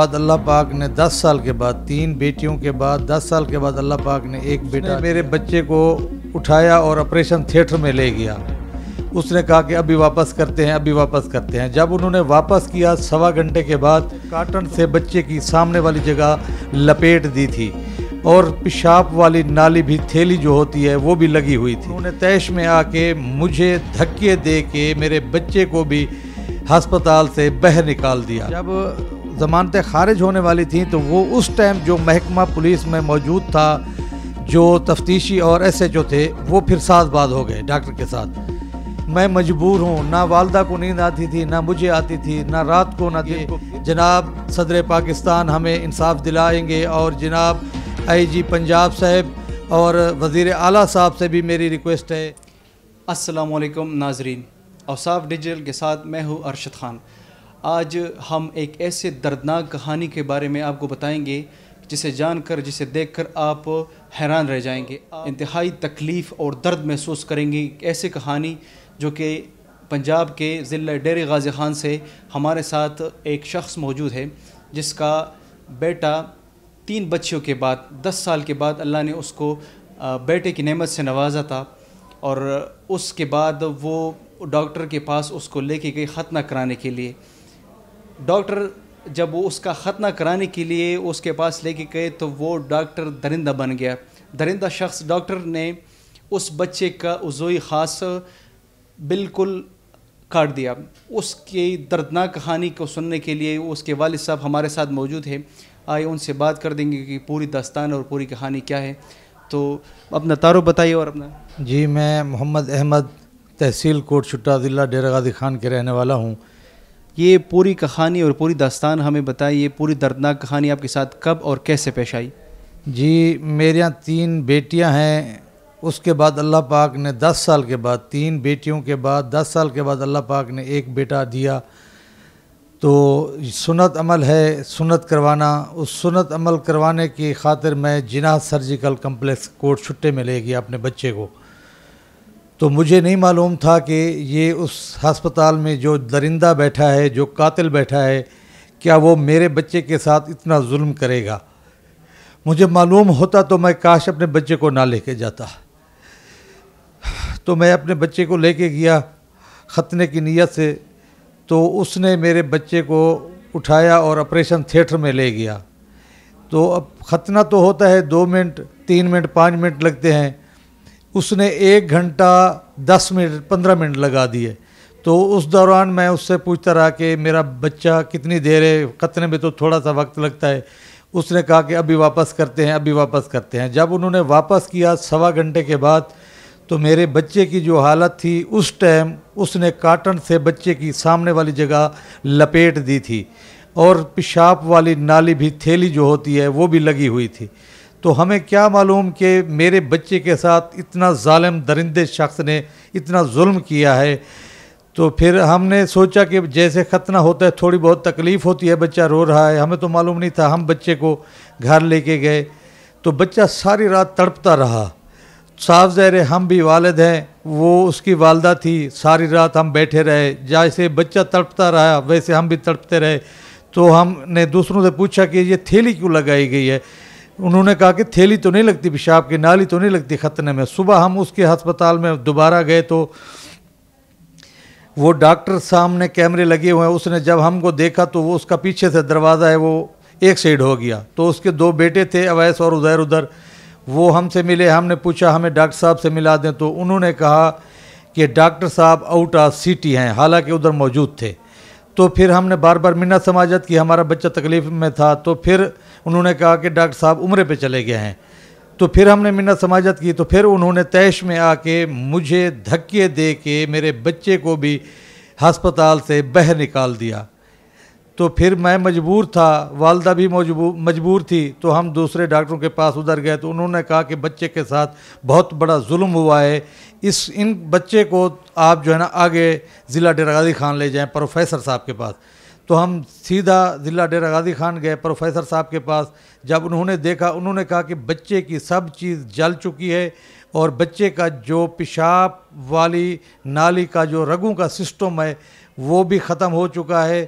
बाद अल्लाह पाक ने 10 साल के बाद तीन बेटियों के बाद 10 साल के बाद अल्लाह पाक ने एक बेटा मेरे बच्चे को उठाया और ऑपरेशन थिएटर में ले गया उसने कहा कि अभी वापस करते हैं अभी वापस करते हैं जब उन्होंने वापस किया सवा घंटे के बाद काटन से बच्चे की सामने वाली जगह लपेट दी थी और पेशाब वाली नाली भी थैली जो होती है वो भी लगी हुई थी उन्होंने तैश में आके मुझे धक्के दे के मेरे बच्चे को भी हस्पताल से बह निकाल दिया जब ज़मानतें खारिज होने वाली थी तो वो उस टाइम जो महकमा पुलिस में मौजूद था जो तफ्तीशी और एस एच ओ थे वो फिर साजबाज हो गए डॉक्टर के साथ मैं मजबूर हूँ ना वालदा को नींद आती थी ना मुझे आती थी ना रात को ना दिन को जनाब सदर पाकिस्तान हमें इंसाफ दिलाएंगे और जनाब आईजी पंजाब साहब और वजीर आला साहब से भी मेरी रिक्वेस्ट है असलकम नाजरीन औसाफ डिजिटल के साथ मैं हूँ अरशद ख़ान आज हम एक ऐसे दर्दनाक कहानी के बारे में आपको बताएंगे जिसे जानकर जिसे देखकर आप हैरान रह जाएंगे इंतहाई तकलीफ़ और दर्द महसूस करेंगे ऐसी कहानी जो कि पंजाब के ज़िला डेर गाजी खान से हमारे साथ एक शख्स मौजूद है जिसका बेटा तीन बच्चियों के बाद दस साल के बाद अल्लाह ने उसको बेटे की नेमत से नवाजा था और उसके बाद वो डॉक्टर के पास उसको लेके गई ख़तना कराने के लिए डॉक्टर जब वो उसका ख़तना कराने के लिए उसके पास लेके गए तो वो डॉक्टर दरिंदा बन गया दरिंदा शख्स डॉक्टर ने उस बच्चे का उजोई खास बिल्कुल काट दिया उसकी दर्दनाक कहानी को सुनने के लिए उसके वालिद साहब हमारे साथ मौजूद हैं आए उनसे बात कर देंगे कि पूरी दास्तान और पूरी कहानी क्या है तो अपना तारो बताइए और अपना जी मैं मोहम्मद अहमद तहसील कोट छुट्टा ज़िला डेरा गादी खान के रहने वाला हूँ ये पूरी कहानी और पूरी दास्तान हमें बताएं ये पूरी दर्दनाक कहानी आपके साथ कब और कैसे पेश आई जी मेरे यहाँ तीन बेटियाँ हैं उसके बाद अल्लाह पाक ने दस साल के बाद तीन बेटियों के बाद दस साल के बाद अल्लाह पाक ने एक बेटा दिया तो सुनत अमल है सुनत करवाना उस सुनत अमल करवाने की खातिर मैं जिना सर्जिकल कम्प्लेक्स कोर्ट छुट्टे में ले गया अपने बच्चे को तो मुझे नहीं मालूम था कि ये उस हस्पताल में जो दरिंदा बैठा है जो कातिल बैठा है क्या वो मेरे बच्चे के साथ इतना जुल्म करेगा मुझे मालूम होता तो मैं काश अपने बच्चे को ना लेके जाता तो मैं अपने बच्चे को लेके गया ख़तने की नीयत से तो उसने मेरे बच्चे को उठाया और ऑपरेशन थिएटर में ले गया तो अब ख़तना तो होता है दो मिनट तीन मिनट पाँच मिनट लगते हैं उसने एक घंटा दस मिनट पंद्रह मिनट लगा दिए तो उस दौरान मैं उससे पूछता रहा कि मेरा बच्चा कितनी देर है कतने में तो थोड़ा सा वक्त लगता है उसने कहा कि अभी वापस करते हैं अभी वापस करते हैं जब उन्होंने वापस किया सवा घंटे के बाद तो मेरे बच्चे की जो हालत थी उस टाइम उसने काटन से बच्चे की सामने वाली जगह लपेट दी थी और पेशाब वाली नाली भी थैली जो होती है वो भी लगी हुई थी तो हमें क्या मालूम कि मेरे बच्चे के साथ इतना ालम दरिंदे शख्स ने इतना जुल्म किया है तो फिर हमने सोचा कि जैसे खतना होता है थोड़ी बहुत तकलीफ़ होती है बच्चा रो रहा है हमें तो मालूम नहीं था हम बच्चे को घर लेके गए तो बच्चा सारी रात तड़पता रहा साफ ज़हर हम भी वालद हैं वो उसकी वालदा थी सारी रात हम बैठे रहे जैसे बच्चा तड़पता रहा वैसे हम भी तड़पते रहे तो हमने दूसरों से पूछा कि ये थैली क्यों लगाई गई है उन्होंने कहा कि थैली तो नहीं लगती पेशाब की नाली तो नहीं लगती ख़तने में सुबह हम उसके हस्पताल में दोबारा गए तो वो डॉक्टर सामने कैमरे लगे हुए हैं उसने जब हमको देखा तो वो उसका पीछे से दरवाज़ा है वो एक साइड हो गया तो उसके दो बेटे थे अवैस और उधर उधर वो हमसे मिले हमने पूछा हमें डॉक्टर साहब से मिला दें तो उन्होंने कहा कि डॉक्टर साहब आउट ऑफ सिटी हैं हालांकि उधर मौजूद थे तो फिर हमने बार बार मिन्नत समाजत कि हमारा बच्चा तकलीफ़ में था तो फिर उन्होंने कहा कि डॉक्टर साहब उम्र पर चले गए हैं तो फिर हमने मिन्नत समाजत की तो फिर उन्होंने तैश में आके मुझे धक्के दे के मेरे बच्चे को भी हस्पताल से बह निकाल दिया तो फिर मैं मजबूर था वालदा भी मजबूर थी तो हम दूसरे डॉक्टरों के पास उधर गए तो उन्होंने कहा कि बच्चे के साथ बहुत बड़ा जुल्म हुआ है इस इन बच्चे को आप जो है ना आगे ज़िला डेरागाजी खान ले जाएँ प्रोफेसर साहब के पास तो हम सीधा ज़िला डेरा गाजी खान गए प्रोफेसर साहब के पास जब उन्होंने देखा उन्होंने कहा कि बच्चे की सब चीज़ जल चुकी है और बच्चे का जो पेशाब वाली नाली का जो रगों का सिस्टम है वो भी ख़त्म हो चुका है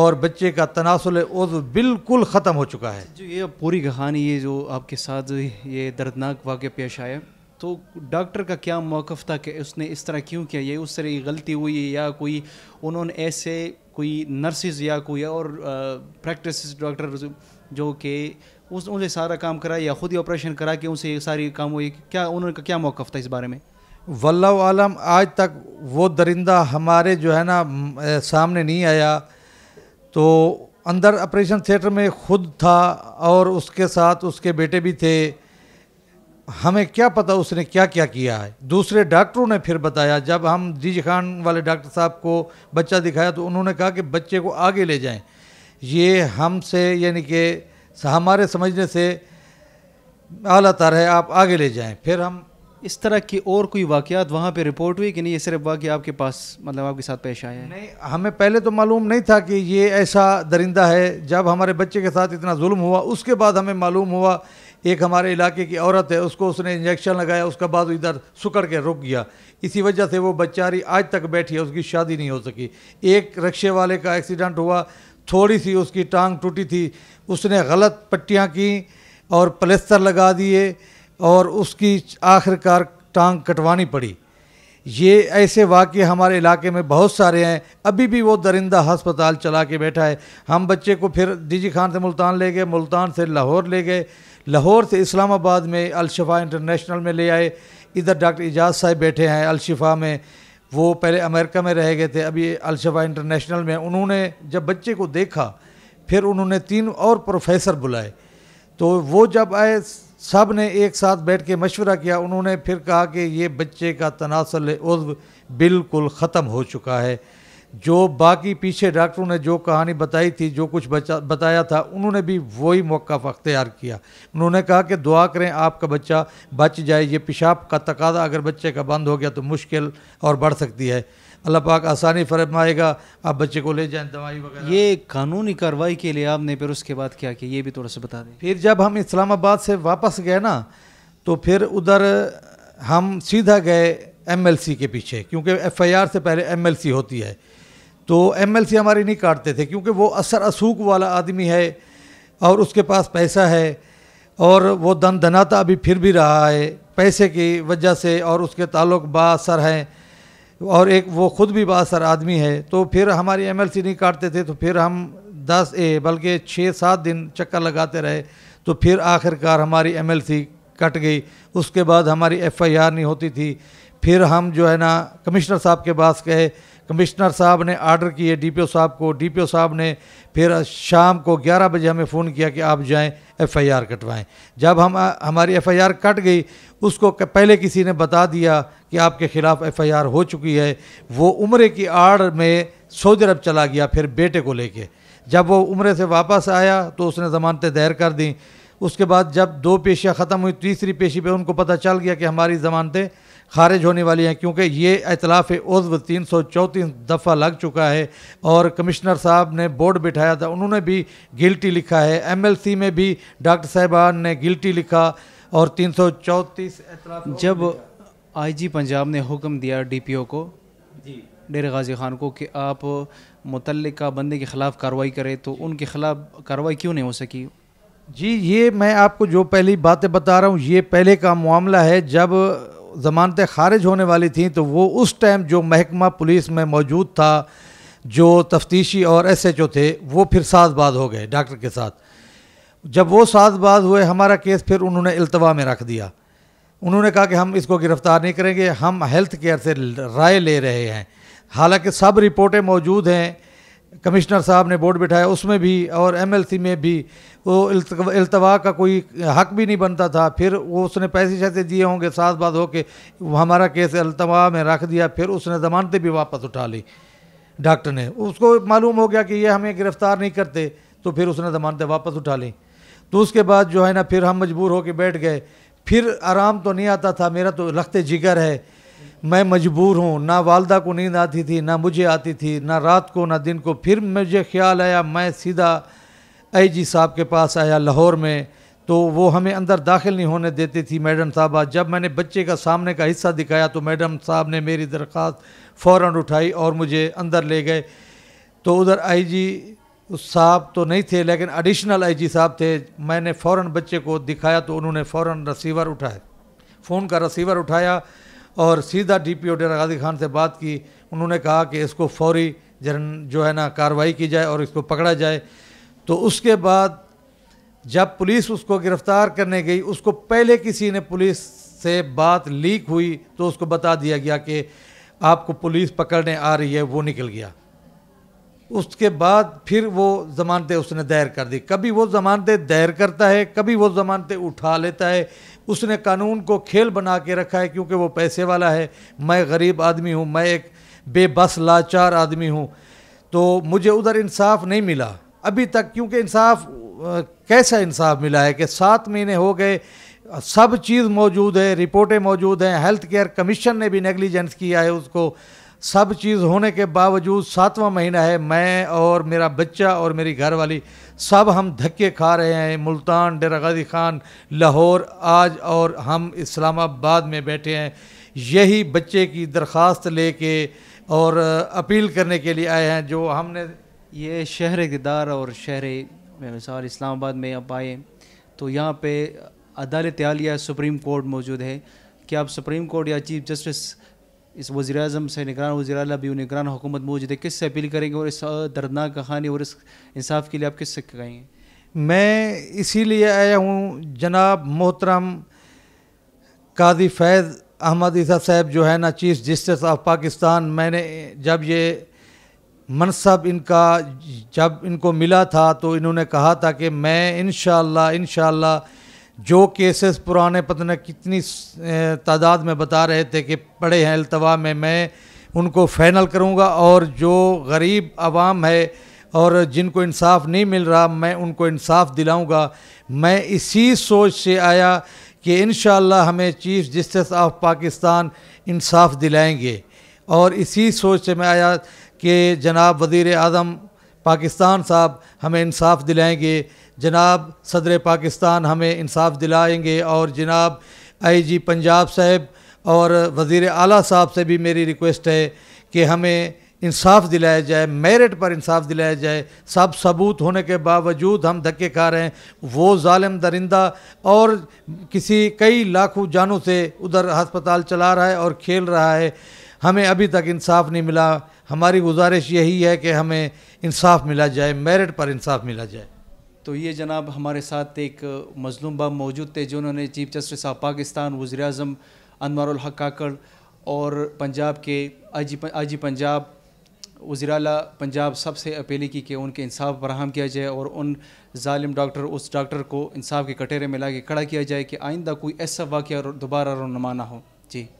और बच्चे का तनासुल उज बिल्कुल ख़त्म हो चुका है जो ये पूरी कहानी ये जो आपके साथ ये दर्दनाक वाक्य पेश आया तो डॉक्टर का क्या मौक़ था कि उसने इस तरह क्यों किया ये उस तरह की गलती हुई या कोई उन्होंने ऐसे कोई नर्सिस या कोई और प्रैक्टिस डॉक्टर जो कि उस उनसे सारा काम करा या ख़ुद ही ऑपरेशन करा कि उनसे ये सारी काम हुई क्या उन्होंने क्या मौक़ था इस बारे में वल्लम आज तक वो दरिंदा हमारे जो है ना सामने नहीं आया तो अंदर ऑपरेशन थिएटर में ख़ुद था और उसके साथ उसके बेटे भी थे हमें क्या पता उसने क्या क्या किया है दूसरे डॉक्टरों ने फिर बताया जब हम जी खान वाले डॉक्टर साहब को बच्चा दिखाया तो उन्होंने कहा कि बच्चे को आगे ले जाएं ये हमसे यानी कि हमारे समझने से अला तार है आप आगे ले जाएं फिर हम इस तरह की और कोई वाक़ात वहाँ पे रिपोर्ट हुई कि नहीं ये सिर्फ वाक्य आपके पास मतलब आपके साथ पेश आए हैं नहीं हमें पहले तो मालूम नहीं था कि ये ऐसा दरिंदा है जब हमारे बच्चे के साथ इतना जुल्म हुआ उसके बाद हमें मालूम हुआ एक हमारे इलाके की औरत है उसको उसने इंजेक्शन लगाया उसका बाद इधर सुकड़ के रुक गया इसी वजह से वो बच्चारी आज तक बैठी है उसकी शादी नहीं हो सकी एक रक्शे वाले का एक्सीडेंट हुआ थोड़ी सी उसकी टांग टूटी थी उसने गलत पट्टियाँ की और प्लेस्तर लगा दिए और उसकी आखिरकार टांग कटवानी पड़ी ये ऐसे वाक्य हमारे इलाके में बहुत सारे हैं अभी भी वो दरिंदा हस्पताल चला के बैठा है हम बच्चे को फिर डीजी खान से मुल्तान ले गए मुल्तान से लाहौर ले गए लाहौर से इस्लामाबाद में अलशफ़ा इंटरनेशनल में ले आए इधर डॉक्टर एजाज साहब बैठे हैं अलशफ़ा में वो पहले अमेरिका में रह गए थे अभी अलशफ़ा इंटरनेशनल में उन्होंने जब बच्चे को देखा फिर उन्होंने तीन और प्रोफेसर बुलाए तो वो जब आए सब ने एक साथ बैठ के मशवरा किया उन्होंने फिर कहा कि ये बच्चे का तनासल उद्व बिल्कुल ख़त्म हो चुका है जो बाकी पीछे डॉक्टरों ने जो कहानी बताई थी जो कुछ बचा बताया था उन्होंने भी वही मौका अख्तियार किया उन्होंने कहा कि दुआ करें आपका बच्चा बच जाए ये पेशाब का तकादा अगर बच्चे का बंद हो गया तो मुश्किल और बढ़ सकती है अल्लाह पाक आसानी फरमाएगा आप बच्चे को ले जाएं दवाई वगैरह ये कानूनी कार्रवाई के लिए आपने फिर उसके बाद क्या किया ये भी थोड़ा सा बता दें फिर जब हम इस्लामाबाद से वापस गए ना तो फिर उधर हम सीधा गए एमएलसी के पीछे क्योंकि एफआईआर से पहले एमएलसी होती है तो एमएलसी हमारी नहीं काटते थे क्योंकि वो असर असूक वाला आदमी है और उसके पास पैसा है और वो दन धनाता अभी फिर भी रहा है पैसे की वजह से और उसके ताल्लुक बासर हैं और एक वो ख़ुद भी बासर आदमी है तो फिर हमारी एमएलसी नहीं काटते थे तो फिर हम दस ए बल्कि छः सात दिन चक्कर लगाते रहे तो फिर आखिरकार हमारी एमएलसी कट गई उसके बाद हमारी एफआईआर नहीं होती थी फिर हम जो है ना कमिश्नर साहब के पास गए कमिश्नर साहब ने आर्डर किए डीपीओ साहब को डीपीओ साहब ने फिर शाम को 11 बजे हमें फ़ोन किया कि आप जाएं एफआईआर कटवाएं जब हम हमारी एफआईआर कट गई उसको पहले किसी ने बता दिया कि आपके ख़िलाफ़ एफआईआर हो चुकी है वो उम्र की आड़ में सऊदी अरब चला गया फिर बेटे को लेके जब वो उम्र से वापस आया तो उसने ज़मानतें दायर कर दी उसके बाद जब दो पेशियाँ ख़त्म हुई तीसरी पेशी पे उनको पता चल गया कि हमारी ज़मानतें खारिज होने वाली हैं क्योंकि ये इतलाफ़ उज्व तीन सौ चौंतीस दफ़ा लग चुका है और कमिश्नर साहब ने बोर्ड बिठाया था उन्होंने भी गिल्टी लिखा है एमएलसी में भी डॉक्टर साहबान ने गिल्टी लिखा और तीन सौ चौंतीस जब आईजी पंजाब ने हुक्म दिया डीपीओ को जी डेर गाजी खान को कि आप मुतल बंदे के ख़िलाफ़ कार्रवाई करें तो उनके ख़िलाफ़ कार्रवाई क्यों नहीं हो सकी जी ये मैं आपको जो पहली बातें बता रहा हूँ ये पहले का मामला है जब ज़मानतें खारिज होने वाली थी तो वो उस टाइम जो महकमा पुलिस में मौजूद था जो तफ्तीशी और एस एच ओ थे वो फिर साजबाज हो गए डॉक्टर के साथ जब वो साजबाज हुए हमारा केस फिर उन्होंने अल्तवा में रख दिया उन्होंने कहा कि हम इसको गिरफ़्तार नहीं करेंगे हम हेल्थ केयर से राय ले रहे हैं हालांकि सब रिपोर्टें मौजूद हैं कमिश्नर साहब ने बोर्ड बिठाया उसमें भी और एमएलसी में भी वो अल्तवा का कोई हक भी नहीं बनता था फिर वो उसने पैसे शैसे दिए होंगे साथ बात होके हमारा केस अल्तवा में रख दिया फिर उसने जमानतें भी वापस उठा ली डॉक्टर ने उसको मालूम हो गया कि ये हमें गिरफ़्तार नहीं करते तो फिर उसने जमानतें वापस उठा ली तो उसके बाद जो है ना फिर हम मजबूर होकर बैठ गए फिर आराम तो नहीं आता था मेरा तो लखते जिगर है मैं मजबूर हूँ ना वालदा को नींद आती थी ना मुझे आती थी ना रात को ना दिन को फिर मुझे ख्याल आया मैं सीधा आई जी साहब के पास आया लाहौर में तो वो हमें अंदर दाखिल नहीं होने देती थी मैडम साहबा जब मैंने बच्चे का सामने का हिस्सा दिखाया तो मैडम साहब ने मेरी दरख्वास्त फ़ौर उठाई और मुझे अंदर ले गए तो उधर आई जी साहब तो नहीं थे लेकिन एडिशनल आईजी साहब थे मैंने फ़ौर बच्चे को दिखाया तो उन्होंने फ़ौर रसीवर उठाया फ़ोन का रसीवर उठाया और सीधा डीपीओ डेरा गाजी खान से बात की उन्होंने कहा कि इसको फौरी जो है ना कार्रवाई की जाए और इसको पकड़ा जाए तो उसके बाद जब पुलिस उसको गिरफ्तार करने गई उसको पहले किसी ने पुलिस से बात लीक हुई तो उसको बता दिया गया कि आपको पुलिस पकड़ने आ रही है वो निकल गया उसके बाद फिर वो ज़मानतें उसने दायर कर दी कभी वो ज़मानतें दायर करता है कभी वो ज़मानतें उठा लेता है उसने कानून को खेल बना के रखा है क्योंकि वो पैसे वाला है मैं गरीब आदमी हूँ मैं एक बेबस लाचार आदमी हूँ तो मुझे उधर इंसाफ नहीं मिला अभी तक क्योंकि इंसाफ कैसा इंसाफ मिला है कि सात महीने हो गए सब चीज़ मौजूद है रिपोर्टें मौजूद हैं हेल्थ केयर कमीशन ने भी नेगलीजेंस किया है उसको सब चीज़ होने के बावजूद सातवां महीना है मैं और मेरा बच्चा और मेरी घरवाली सब हम धक्के खा रहे हैं मुल्तान डेरा गाजी खान लाहौर आज और हम इस्लामाबाद में बैठे हैं यही बच्चे की दरख्वास्त लेके और अपील करने के लिए आए हैं जो हमने ये शहर इकदार और शहर मिसाल इस्लामाबाद में अब आए तो यहाँ पे अदालत आलिया सुप्रीम कोर्ट मौजूद है क्या आप सुप्रीम कोर्ट या चीफ जस्टिस इस वज़ी अजम से निगरान वज़ी अल भी निगरान हुकूमत मौजूद है किससे अपील करेंगे और इस दर्दनाक कहानी और इस इंसाफ के लिए आप किससे कहेंगे मैं इसीलिए आया हूँ जनाब मोहतरम कादी फैज़ अहमद ईसा साहब जो है ना चीफ जस्टिस ऑफ पाकिस्तान मैंने जब ये मनसब इनका जब इनको मिला था तो इन्होंने कहा था कि मैं इन शह जो केसेस पुराने पता नहीं कितनी तादाद में बता रहे थे कि पड़े हैं अल्तवा में मैं उनको फैनल करूंगा और जो गरीब आवाम है और जिनको इंसाफ नहीं मिल रहा मैं उनको इंसाफ दिलाऊंगा मैं इसी सोच से आया कि इन हमें चीफ जस्टिस ऑफ पाकिस्तान इंसाफ दिलाएंगे और इसी सोच से मैं आया कि जनाब वज़ी अजम पाकिस्तान साहब हमें इंसाफ दिलाएंगे जनाब सदर पाकिस्तान हमें इंसाफ दिलाएंगे और जनाब आईजी पंजाब साहब और वज़ी अली साहब से भी मेरी रिक्वेस्ट है कि हमें इंसाफ दिलाया जाए मेरिट पर इंसाफ दिलाया जाए सब सबूत होने के बावजूद हम धक्के खा रहे हैं वो ालम दरिंदा और किसी कई लाखों जानों से उधर हस्पताल चला रहा है और खेल रहा है हमें अभी तक इंसाफ नहीं मिला हमारी गुजारिश यही है कि हमें इंसाफ मिला जाए मेरिट पर इंसाफ मिला जाए तो ये जनाब हमारे साथ एक मजलूम बाब मौजूद थे जिन्होंने चीफ जस्टिस ऑफ पाकिस्तान वजर अजम अनवर काकड़ और पंजाब के आजी आजी पंजाब वज़ी पंजाब सब से अपील की कि उनके इंसाफ फराहम किया जाए और उन ालिम डॉक्टर उस डॉक्टर को इंसाफ के कटेरे में ला के खड़ा किया जाए कि आइंदा कोई ऐसा वाक़ दोबारा रोनमा ना हो जी